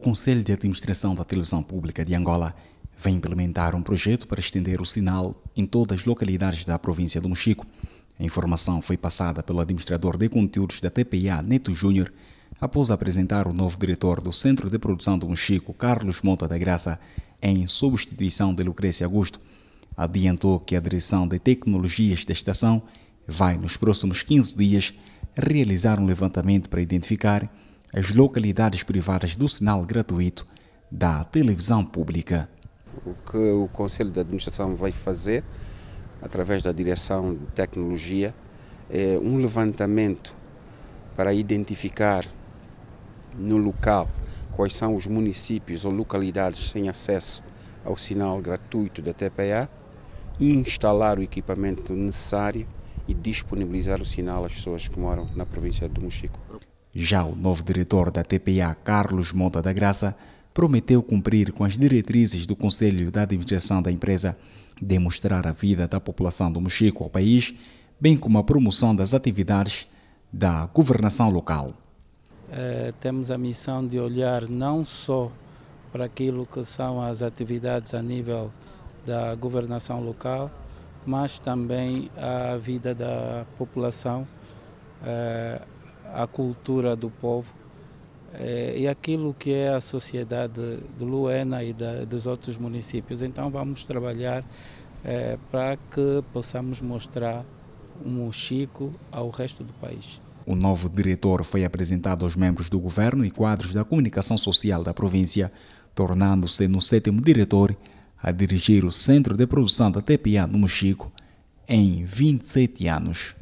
Conselho de Administração da Televisão Pública de Angola vem implementar um projeto para estender o sinal em todas as localidades da província do Mochico. A informação foi passada pelo administrador de conteúdos da TPA, Neto Júnior, após apresentar o novo diretor do Centro de Produção do Mochico, Carlos Monta da Graça, em substituição de Lucrecia Augusto. Adiantou que a direção de tecnologias da estação vai, nos próximos 15 dias, realizar um levantamento para identificar as localidades privadas do sinal gratuito da televisão pública. O que o Conselho de Administração vai fazer, através da Direção de Tecnologia, é um levantamento para identificar no local quais são os municípios ou localidades sem acesso ao sinal gratuito da TPA, instalar o equipamento necessário e disponibilizar o sinal às pessoas que moram na província do Mochico. Já o novo diretor da TPA, Carlos Monta da Graça, prometeu cumprir com as diretrizes do Conselho da Administração da empresa, demonstrar a vida da população do Mochico ao país, bem como a promoção das atividades da governação local. É, temos a missão de olhar não só para aquilo que são as atividades a nível da governação local, mas também a vida da população. É, a cultura do povo é, e aquilo que é a sociedade de Luena e da, dos outros municípios. Então vamos trabalhar é, para que possamos mostrar o Muxico ao resto do país. O novo diretor foi apresentado aos membros do governo e quadros da comunicação social da província, tornando-se no sétimo diretor a dirigir o Centro de Produção da TPA do Mochico em 27 anos.